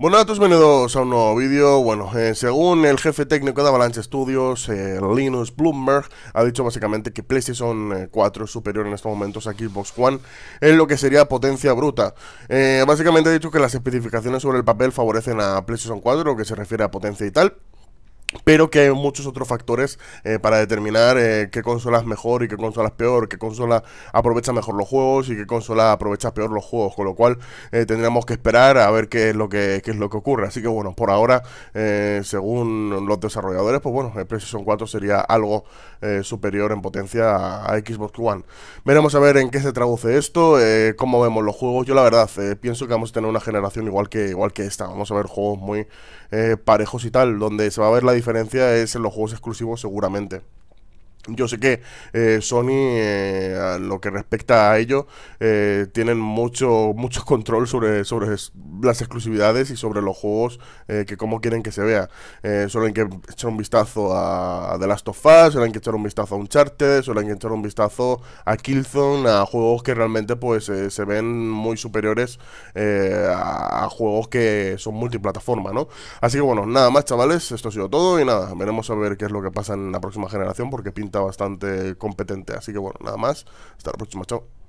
todos bienvenidos a un nuevo vídeo. Bueno, eh, según el jefe técnico de Avalanche Studios, eh, Linus Bloomberg, ha dicho básicamente que PlayStation 4 eh, es superior en estos momentos a Xbox One en lo que sería potencia bruta. básicamente ha dicho que las especificaciones sobre el papel favorecen a PlayStation 4, lo que se refiere a potencia y tal pero que hay muchos otros factores eh, para determinar eh, qué consola es mejor y qué consola es peor, qué consola aprovecha mejor los juegos y qué consola aprovecha peor los juegos, con lo cual eh, Tendríamos que esperar a ver qué es lo que es lo que ocurre. Así que bueno, por ahora, según los desarrolladores, pues bueno, el PlayStation 4 sería algo superior en potencia a, Xbox One. Veremos a ver en qué se traduce esto, cómo vemos los juegos. Yo la verdad pienso que vamos a tener una generación igual que igual que esta. Vamos a ver juegos muy parejos y tal, donde se va a ver la diferencia es en los juegos exclusivos seguramente. Yo sé que eh, Sony, eh, lo que respecta a ello, eh, tienen mucho, mucho control sobre, sobre las exclusividades y sobre los juegos que como quieren que se vea. solo hay que echar un vistazo a, The Last of Us, suelen que echar un vistazo a Uncharted, suelen que echar un vistazo a Killzone, a juegos que realmente pues se ven muy superiores a, a, juegos que son multiplataforma, ¿no? Así que bueno, nada más chavales, esto ha sido todo y nada, veremos a ver qué es lo que pasa en la próxima generación porque pinta bastante competente. Así que bueno, nada más. Hasta la próxima, chao.